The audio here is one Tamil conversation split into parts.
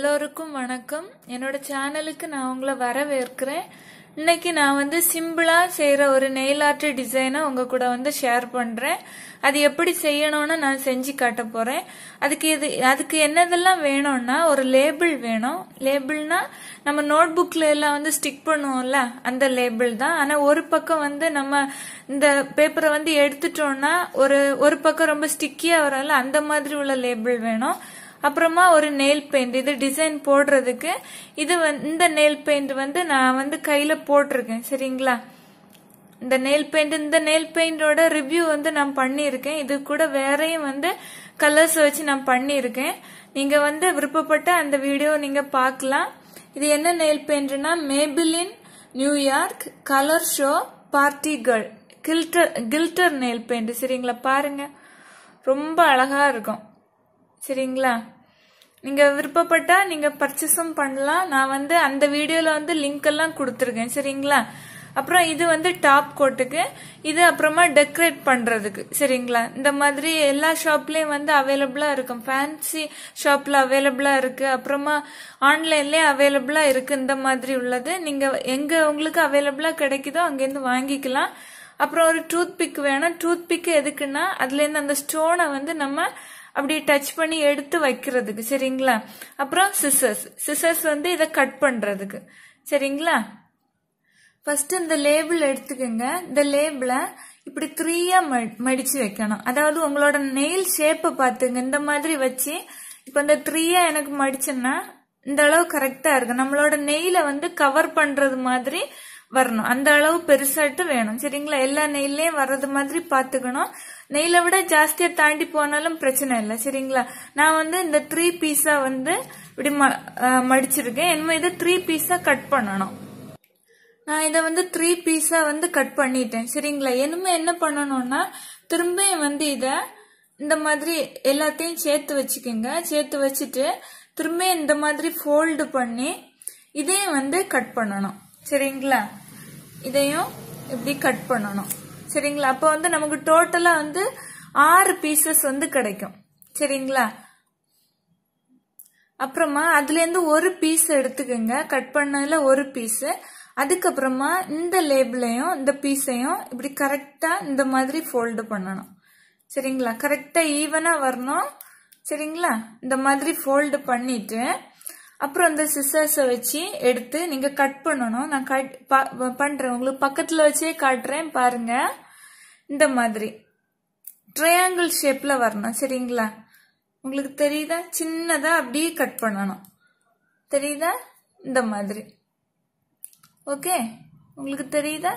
எல்லோருக்கும் வணக்கம் என்னோட சேனலுக்கு நான் உங்களை வரவேற்கிறேன் இன்னைக்கு நான் வந்து சிம்பிளாக செய்கிற ஒரு நெயில் ஆர்ட் டிசைனை உங்கள் கூட வந்து ஷேர் பண்ணுறேன் அது எப்படி செய்யணும்னு நான் செஞ்சு காட்ட போறேன் அதுக்கு இது அதுக்கு என்னதெல்லாம் வேணும்னா ஒரு லேபிள் வேணும் லேபிள்னா நம்ம நோட் புக்கில் எல்லாம் வந்து ஸ்டிக் பண்ணுவோம்ல அந்த லேபிள் தான் ஆனால் ஒரு பக்கம் வந்து நம்ம இந்த பேப்பரை வந்து எடுத்துட்டோம்னா ஒரு ஒரு பக்கம் ரொம்ப ஸ்டிக்கியா வரல அந்த மாதிரி உள்ள லேபிள் வேணும் அப்புறமா ஒரு நெயில் பெயிண்ட் இது டிசைன் போடுறதுக்கு இது இந்த நெயில் பெயிண்ட் வந்து நான் வந்து கையில போட்டிருக்கேன் சரிங்களா இந்த நெயில் பெயிண்ட் இந்த நெயில் பெயிண்டோட ரிவ்யூ வந்து நான் பண்ணியிருக்கேன் இது கூட வேறையும் வந்து கலர்ஸ் வச்சு நான் பண்ணியிருக்கேன் நீங்க வந்து விருப்பப்பட்ட அந்த வீடியோ நீங்க பார்க்கலாம் இது என்ன நெயில் பெயிண்ட்னா Maybelline New York Color Show party girl glitter glitter nail paint சரிங்களா பாருங்க ரொம்ப அழகா இருக்கும் சரிங்களா நீங்கள் விருப்பப்பட்டால் நீங்கள் பர்ச்சேஸும் பண்ணலாம் நான் வந்து அந்த வீடியோவில் வந்து லிங்க் எல்லாம் கொடுத்துருக்கேன் சரிங்களா அப்புறம் இது வந்து டாப் கோட்டுக்கு இது அப்புறமா டெக்கரேட் பண்ணுறதுக்கு சரிங்களா இந்த மாதிரி எல்லா ஷாப்லேயும் வந்து அவைலபிளாக இருக்கும் ஃபேன்சி ஷாப்பில் அவைலபிளாக இருக்குது அப்புறமா ஆன்லைன்லேயே அவைலபிளாக இருக்குது இந்த மாதிரி உள்ளது நீங்கள் எங்கே உங்களுக்கு அவைலபிளாக கிடைக்குதோ அங்கேருந்து வாங்கிக்கலாம் அப்புறம் ஒரு டூத் பிக் வேணும் டூத் பிக் எதுக்குன்னா அதுலேருந்து அந்த ஸ்டோனை வந்து நம்ம அப்படி டச் பண்ணி எடுத்து வைக்கிறதுக்கு சரிங்களா அப்புறம் சிசர்ஸ் சிசர்ஸ் வந்து இதை கட் பண்ணுறதுக்கு சரிங்களா ஃபர்ஸ்ட் இந்த லேபிள் எடுத்துக்கோங்க இந்த லேபிளை இப்படி த்ரீயா மடிச்சு வைக்கணும் அதாவது உங்களோட நெயில் ஷேப்பை பார்த்துங்க இந்த மாதிரி வச்சு இப்போ இந்த த்ரீயா எனக்கு மடிச்சேன்னா இந்த அளவு கரெக்டா இருக்கு நம்மளோட நெயில வந்து கவர் பண்றது மாதிரி வரணும் அந்த அளவு பெருசாட்டு வேணும் சரிங்களா எல்லா நெய்லயும் வர்றது மாதிரி பார்த்துக்கணும் நெய்ல விட ஜாஸ்தியாக தாண்டி போனாலும் பிரச்சனை இல்லை சரிங்களா நான் வந்து இந்த த்ரீ பீஸா வந்து இப்படி மடிச்சிருக்கேன் என்ன இதை த்ரீ பீஸா கட் பண்ணணும் நான் இதை வந்து த்ரீ பீஸா வந்து கட் பண்ணிட்டேன் சரிங்களா என்னமே என்ன பண்ணணும்னா திரும்ப வந்து இதை இந்த மாதிரி எல்லாத்தையும் சேர்த்து வச்சுக்கோங்க சேர்த்து வச்சுட்டு திரும்ப இந்த மாதிரி ஃபோல்டு பண்ணி இதையும் வந்து கட் பண்ணணும் சரிங்களா இதையும் இப்படி கட் பண்ணணும் சரிங்களா அப்போ வந்து நமக்கு டோட்டலா வந்து ஆறு பீசஸ் வந்து கிடைக்கும் சரிங்களா அப்புறமா அதுலேருந்து ஒரு பீஸ் எடுத்துக்கோங்க கட் பண்ணதில் ஒரு பீஸு அதுக்கப்புறமா இந்த லேபிளையும் இந்த பீஸையும் இப்படி கரெக்டாக இந்த மாதிரி ஃபோல்டு பண்ணணும் சரிங்களா கரெக்டாக ஈவனா வரணும் சரிங்களா இந்த மாதிரி ஃபோல்டு பண்ணிட்டு அப்புறம் அந்த சிசர்ஸை வச்சு எடுத்து நீங்கள் கட் பண்ணணும் நான் கட் பண்ணுறேன் உங்களுக்கு பக்கத்தில் வச்சே காட்டுறேன் பாருங்க இந்த மாதிரி ட்ரையாங்கிள் ஷேப்பில் வரணும் சரிங்களா உங்களுக்கு தெரியுதா சின்னதாக அப்படியே கட் பண்ணணும் தெரியுதா இந்த மாதிரி ஓகே உங்களுக்கு தெரியுதா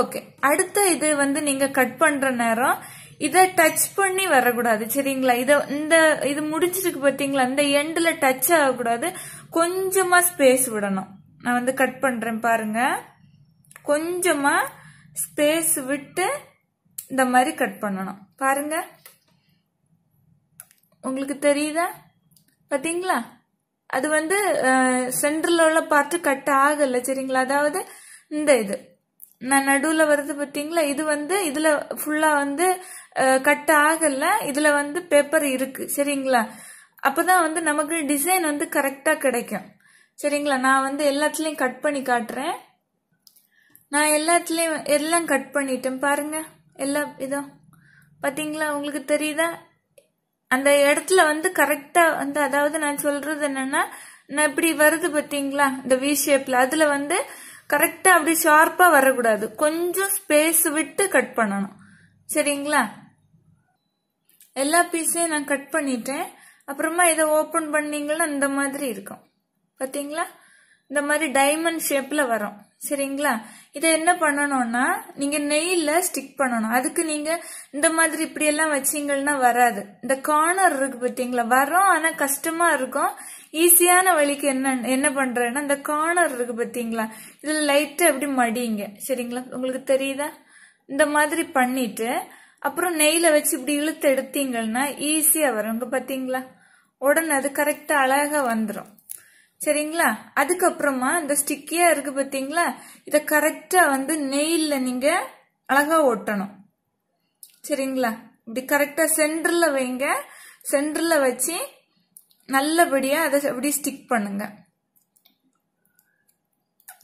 ஓகே அடுத்த இது வந்து நீங்கள் கட் பண்ணுற நேரம் இதை டச் பண்ணி வரக்கூடாது சரிங்களா இதை இந்த இது முடிஞ்சிருக்கு பார்த்தீங்களா இந்த எண்டில் டச் ஆகக்கூடாது கொஞ்சமாக ஸ்பேஸ் விடணும் நான் வந்து கட் பண்ணுறேன் பாருங்க கொஞ்சமாக ஸ்பேஸ் விட்டு இந்த மாதிரி கட் பண்ணணும் பாருங்க உங்களுக்கு தெரியுதா பார்த்தீங்களா அது வந்து சென்டரில் உள்ள பார்த்து கட் ஆகல சரிங்களா அதாவது இந்த இது நான் நடுவில் வருது பார்த்தீங்களா இது வந்து இதில் ஃபுல்லாக வந்து கட் ஆகலை இதில் வந்து பேப்பர் இருக்குது சரிங்களா அப்போ தான் வந்து நமக்கு டிசைன் வந்து கரெக்டாக கிடைக்கும் சரிங்களா நான் வந்து எல்லாத்துலேயும் கட் பண்ணி காட்டுறேன் நான் எல்லாத்துலேயும் எல்லாம் கட் பண்ணிட்டேன் பாருங்க எல்லா இதோ பார்த்தீங்களா உங்களுக்கு தெரியுதா அந்த இடத்துல வந்து கரெக்டாக வந்து அதாவது நான் சொல்கிறது என்னென்னா நான் இப்படி வருது பார்த்தீங்களா இந்த வி ஷேப்பில் அதில் வந்து கரெக்டாக அப்படி ஷார்ப்பாக வரக்கூடாது கொஞ்சம் ஸ்பேஸ் விட்டு கட் பண்ணணும் சரிங்களா எல்லா பீஸையும் நான் கட் பண்ணிட்டேன் அப்புறமா இதை ஓப்பன் பண்ணீங்கன்னா இந்த மாதிரி இருக்கும் பார்த்தீங்களா இந்த மாதிரி டைமண்ட் ஷேப்பில் வரும் சரிங்களா இதை என்ன பண்ணணும்னா நீங்கள் நெய்யில் ஸ்டிக் பண்ணணும் அதுக்கு நீங்கள் இந்த மாதிரி இப்படியெல்லாம் வச்சீங்கன்னா வராது இந்த கார்னர் இருக்கு பாத்தீங்களா வரும் ஆனால் கஷ்டமாக இருக்கும் ஈஸியான வழிக்கு என்ன என்ன பண்றேன்னா இந்த கார்னர் இருக்கு பாத்தீங்களா இதுல லைட்டா எப்படி மடியுங்க சரிங்களா உங்களுக்கு தெரியுதா இந்த மாதிரி பண்ணிட்டு அப்புறம் நெய்ல வச்சு இப்படி இழுத்து எடுத்தீங்கன்னா ஈஸியா வரும் இங்க பாத்தீங்களா உடனே அது கரெக்டா அழகா வந்துடும் சரிங்களா அதுக்கப்புறமா இந்த ஸ்டிக்கியா இருக்கு பாத்தீங்களா இத கரெக்டா வந்து நெய்ல நீங்க அழகா ஒட்டணும் சரிங்களா இப்படி கரெக்டா சென்டர்ல வைங்க சென்டர்ல வச்சு நல்லபடியாக அதை அப்படி ஸ்டிக் பண்ணுங்க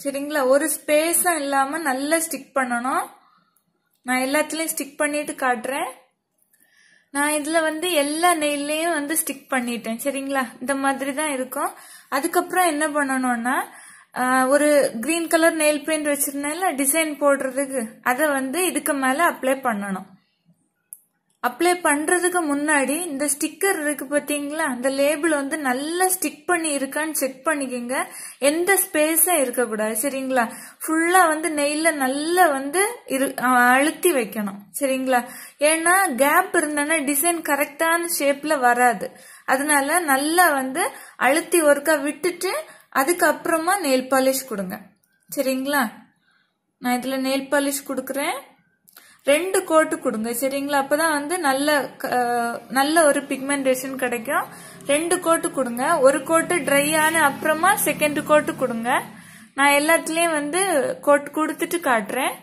சரிங்களா ஒரு ஸ்பேஸும் இல்லாமல் நல்லா ஸ்டிக் பண்ணணும் நான் எல்லாத்துலேயும் ஸ்டிக் பண்ணிட்டு காட்டுறேன் நான் இதில் வந்து எல்லா நெய்லையும் வந்து ஸ்டிக் பண்ணிட்டேன் சரிங்களா இந்த மாதிரி தான் இருக்கும் அதுக்கப்புறம் என்ன பண்ணணும்னா ஒரு கிரீன் கலர் நெயில் பெயிண்ட் வச்சிருந்தேன் டிசைன் போடுறதுக்கு அதை வந்து இதுக்கு மேலே அப்ளை பண்ணணும் அப்ளை பண்ணுறதுக்கு முன்னாடி இந்த ஸ்டிக்கர் இருக்குது பார்த்தீங்களா அந்த லேபிள் வந்து நல்லா ஸ்டிக் பண்ணி இருக்கான்னு செக் பண்ணிக்கோங்க எந்த ஸ்பேஸும் இருக்கக்கூடாது சரிங்களா ஃபுல்லாக வந்து நெய்யில் நல்லா வந்து இரு அழுத்தி வைக்கணும் சரிங்களா ஏன்னா கேப் இருந்தோன்னா டிசைன் கரெக்டான ஷேப்பில் வராது அதனால நல்லா வந்து அழுத்தி ஒர்க்கா விட்டுட்டு அதுக்கப்புறமா நெயில் பாலிஷ் கொடுங்க சரிங்களா நான் இதில் நெயில் பாலிஷ் கொடுக்குறேன் ரெண்டு கோட்டு கொடுங்க சரிங்களா அப்பதான் வந்து நல்ல நல்ல ஒரு பிக்மெண்டேஷன் கிடைக்கும் ரெண்டு கோட்டு கொடுங்க ஒரு கோட்டு ட்ரை ஆன அப்புறமா செகண்ட் கோட்டு கொடுங்க நான் எல்லாத்துலயும் வந்து கோட் கொடுத்துட்டு காட்டுறேன்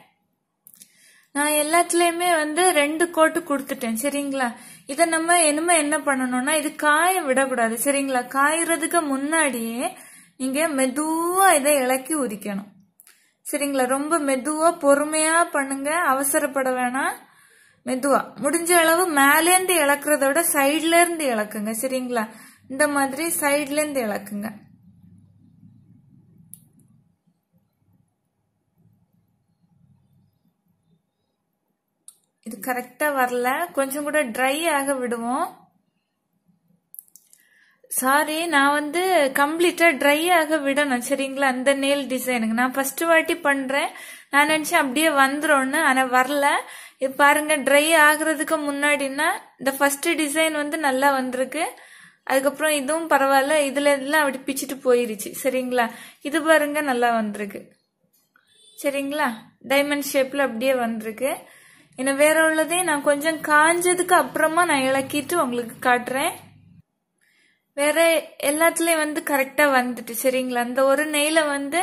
நான் எல்லாத்துலயுமே வந்து ரெண்டு கோட்டு கொடுத்துட்டேன் சரிங்களா இதை நம்ம இனிமே என்ன பண்ணணும்னா இது காய விடக்கூடாது சரிங்களா காயறதுக்கு முன்னாடியே நீங்க மெதுவா இதை இலக்கி உரிக்கணும் சரிங்களா ரொம்ப மெதுவாக பொறுமையாக பண்ணுங்க அவசரப்பட வேணாம் மெதுவாக முடிஞ்ச அளவு மேலேருந்து இழக்கிறத விட சைட்லேருந்து இழக்குங்க சரிங்களா இந்த மாதிரி சைட்லேருந்து இழக்குங்க இது கரெக்டாக வரல கொஞ்சம் கூட ட்ரை ஆக விடுவோம் சாரி நான் வந்து கம்ப்ளீட்டா ட்ரை ஆக விடணும் சரிங்களா அந்த நெயில் டிசைனுக்கு நான் ஃபர்ஸ்ட் வாட்டி பண்றேன் நான் நினைச்சேன் அப்படியே வந்துரும்னு ஆனா வரல இது பாருங்க ட்ரை ஆகுறதுக்கு முன்னாடினா இந்த ஃபர்ஸ்ட் டிசைன் வந்து நல்லா வந்திருக்கு அதுக்கப்புறம் இதுவும் பரவாயில்ல இதுல எல்லாம் அப்படி பிச்சுட்டு போயிருச்சு சரிங்களா இது பாருங்க நல்லா வந்திருக்கு சரிங்களா டைமண்ட் ஷேப்ல அப்படியே வந்திருக்கு இன்னும் வேற உள்ளதே நான் கொஞ்சம் காஞ்சதுக்கு அப்புறமா நான் இழக்கிட்டு உங்களுக்கு காட்டுறேன் வேற எல்லாத்துலயும் வந்து கரெக்டா வந்துட்டு சரிங்களா அந்த ஒரு நெய்ல வந்து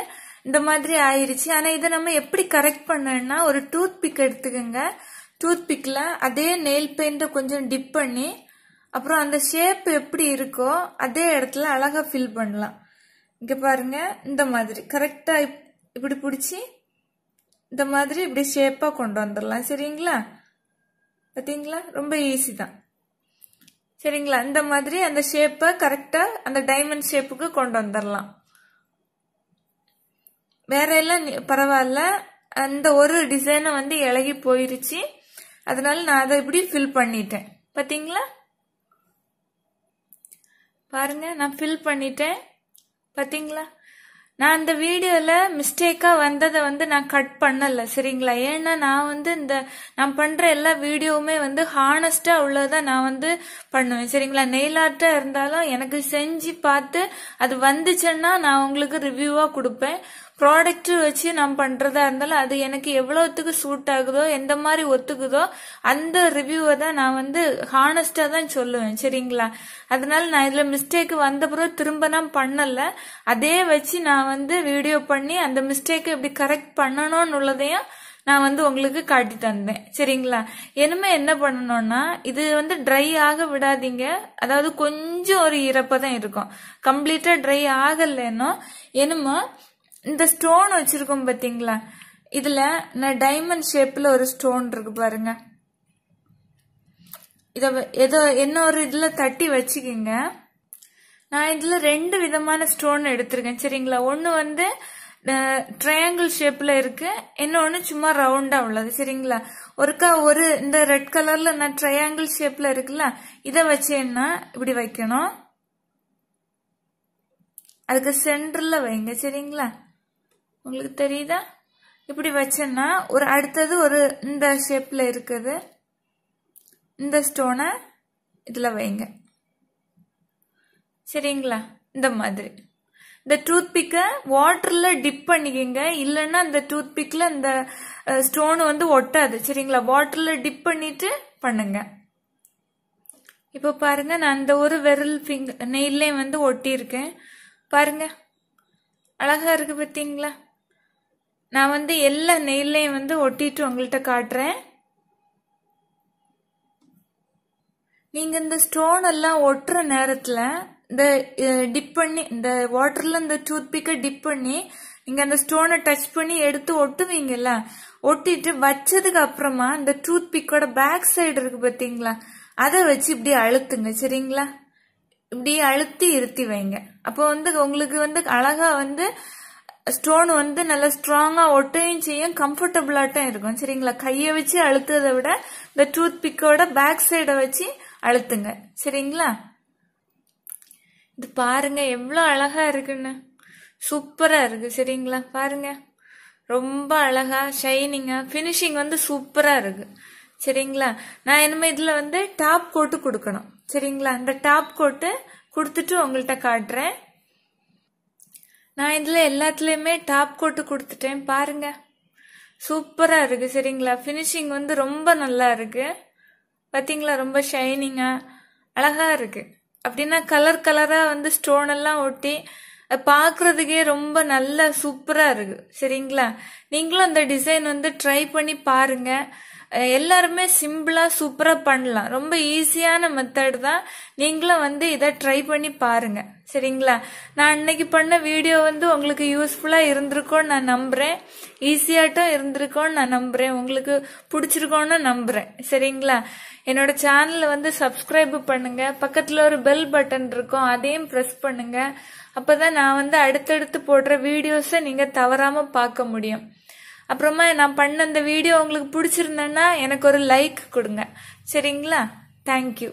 இந்த மாதிரி ஆயிருச்சு ஆனா இதை நம்ம எப்படி கரெக்ட் பண்ணா ஒரு டூத் பிக் எடுத்துக்கோங்க டூத் பிக்ல அதே நெயில் பெயிண்ட கொஞ்சம் டிப் பண்ணி அப்புறம் அந்த ஷேப் எப்படி இருக்கோ அதே இடத்துல அழகா ஃபில் பண்ணலாம் இங்க பாருங்க இந்த மாதிரி கரெக்டா இப்படி பிடிச்சி இந்த மாதிரி இப்படி ஷேப்பா கொண்டு வந்துடலாம் சரிங்களா பார்த்தீங்களா ரொம்ப ஈஸி தான் சரிங்களா இந்த மாதிரி அந்த ஷேப்பை கரெக்டாக அந்த டைமண்ட் ஷேப்புக்கு கொண்டு வந்துடலாம் வேற எல்லாம் பரவாயில்ல அந்த ஒரு டிசைனை வந்து இழகி போயிருச்சு அதனால நான் அதை இப்படி ஃபில் பண்ணிட்டேன் பார்த்தீங்களா பாருங்க நான் ஃபில் பண்ணிட்டேன் பார்த்தீங்களா நான் இந்த வீடியோவில் மிஸ்டேக்காக வந்ததை வந்து நான் கட் பண்ணலை சரிங்களா ஏன்னா நான் வந்து இந்த நான் பண்ணுற எல்லா வீடியோவுமே வந்து ஹானஸ்டா உள்ளதான் நான் வந்து பண்ணுவேன் சரிங்களா நெயில் இருந்தாலும் எனக்கு செஞ்சு பார்த்து அது வந்துச்சுன்னா நான் உங்களுக்கு ரிவ்யூவாக கொடுப்பேன் ப்ராடக்ட் வச்சு நான் பண்றதா இருந்தாலும் அது எனக்கு எவ்வளோத்துக்கு சூட் ஆகுதோ எந்த மாதிரி ஒத்துக்குதோ அந்த ரிவ்யூவை தான் நான் வந்து ஹானஸ்டா தான் சொல்லுவேன் சரிங்களா அதனால நான் இதுல மிஸ்டேக் வந்த பிறகு திரும்ப நான் பண்ணல அதே வச்சு நான் வந்து வீடியோ பண்ணி அந்த மிஸ்டேக்கை எப்படி கரெக்ட் பண்ணணும்னு உள்ளதையும் நான் வந்து உங்களுக்கு காட்டி தந்தேன் சரிங்களா இனிமே என்ன பண்ணணும்னா இது வந்து ட்ரை ஆக விடாதீங்க அதாவது கொஞ்சம் ஒரு இறப்பதான் இருக்கும் கம்ப்ளீட்டா ட்ரை ஆகலைன்னா என்னமோ இந்த ஸ்டோன் வச்சிருக்கோம் பாத்தீங்களா இதில் நான் டைமண்ட் ஷேப்பில் ஒரு ஸ்டோன் இருக்கு பாருங்க இதை ஏதோ என்ன ஒரு இதில் தட்டி வச்சுக்கிங்க நான் இதில் ரெண்டு விதமான ஸ்டோன் எடுத்திருக்கேன் சரிங்களா ஒன்று வந்து ட்ரையாங்கிள் ஷேப்பில் இருக்கு இன்னொன்று சும்மா ரவுண்டாக உள்ளது சரிங்களா ஒருக்கா ஒரு இந்த ரெட் கலரில் நான் ட்ரையாங்கிள் ஷேப்பில் இருக்குல்ல இதை வச்சேன்னா இப்படி வைக்கணும் அதுக்கு சென்டரில் வைங்க சரிங்களா உங்களுக்கு தெரியுதா இப்படி வச்சேன்னா ஒரு அடுத்தது ஒரு இந்த ஷேப்பில் இருக்குது இந்த ஸ்டோனை இதில் வைங்க சரிங்களா இந்த மாதிரி இந்த டூத் வாட்டரில் டிப் பண்ணிக்கங்க இல்லைன்னா இந்த டூத் இந்த ஸ்டோனு வந்து ஒட்டாது சரிங்களா வாட்டரில் டிப் பண்ணிட்டு பண்ணுங்க இப்போ பாருங்க நான் அந்த ஒரு விரல் ஃபிங்கர் நெயிலையும் வந்து ஒட்டியிருக்கேன் பாருங்க அழகா இருக்கு பார்த்தீங்களா நான் வந்து எல்லா நெயிலையும் வந்து ஒட்டிட்டு உங்கள்கிட்ட காட்டுறேன் நீங்கள் இந்த ஸ்டோன் எல்லாம் ஒட்டுற நேரத்தில் இந்த டிப் பண்ணி இந்த வாட்டரில் இந்த டூத் டிப் பண்ணி நீங்கள் அந்த ஸ்டோனை டச் பண்ணி எடுத்து ஒட்டுவீங்கல்ல ஒட்டிட்டு வச்சதுக்கு அப்புறமா இந்த டூத் பிக்கோட பேக் சைடு இருக்கு பாத்தீங்களா அதை வச்சு இப்படி அழுத்துங்க சரிங்களா இப்படி அழுத்தி இருத்தி வைங்க அப்போ வந்து உங்களுக்கு வந்து அழகா வந்து ஸ்டோன் வந்து நல்லா ஸ்ட்ராங்கா ஒட்டையும் செய்யும் கம்ஃபர்டபுளாட்டும் இருக்கும் சரிங்களா கையை வச்சு அழுத்ததை விட இந்த டூத் பிக்கோட பேக் சைடை வச்சு அழுத்துங்க சரிங்களா இது பாருங்க எவ்வளோ அழகா இருக்குன்னு சூப்பரா இருக்கு சரிங்களா பாருங்க ரொம்ப அழகா ஷைனிங்கா ஃபினிஷிங் வந்து சூப்பரா இருக்கு சரிங்களா நான் இனிமே இதுல வந்து டாப் கோட்டு கொடுக்கணும் சரிங்களா அந்த டாப் கோட்டு கொடுத்துட்டு உங்கள்கிட்ட காட்டுறேன் நான் இதில் எல்லாத்துலேயுமே டாப் கோட்டு கொடுத்துட்டேன் பாருங்க சூப்பராக இருக்குது சரிங்களா ஃபினிஷிங் வந்து ரொம்ப நல்லா இருக்குது பார்த்தீங்களா ரொம்ப ஷைனிங்காக அழகாக இருக்குது அப்படின்னா கலர் கலராக வந்து ஸ்டோனெல்லாம் ஒட்டி பார்க்குறதுக்கே ரொம்ப நல்லா சூப்பராக இருக்குது சரிங்களா நீங்களும் அந்த டிசைன் வந்து ட்ரை பண்ணி பாருங்கள் எல்லாருமே சிம்பிளாக சூப்பராக பண்ணலாம் ரொம்ப ஈஸியான மெத்தட் தான் நீங்களும் வந்து இதை ட்ரை பண்ணி பாருங்க சரிங்களா நான் அன்னைக்கு பண்ண வீடியோ வந்து உங்களுக்கு யூஸ்ஃபுல்லாக இருந்திருக்கோன்னு நான் நம்புகிறேன் ஈஸியாட்டும் இருந்திருக்கோன்னு நான் நம்புகிறேன் உங்களுக்கு பிடிச்சிருக்கோன்னு நம்புகிறேன் சரிங்களா என்னோட சேனலை வந்து சப்ஸ்கிரைப் பண்ணுங்கள் பக்கத்தில் ஒரு பெல் பட்டன் இருக்கும் அதையும் ப்ரெஸ் பண்ணுங்கள் அப்போ தான் நான் வந்து அடுத்தடுத்து போடுற வீடியோஸை நீங்கள் தவறாமல் பார்க்க முடியும் அப்புறமா நான் பண்ண அந்த வீடியோ உங்களுக்கு பிடிச்சிருந்தேன்னா எனக்கு ஒரு லைக் கொடுங்க சரிங்களா தேங்க்யூ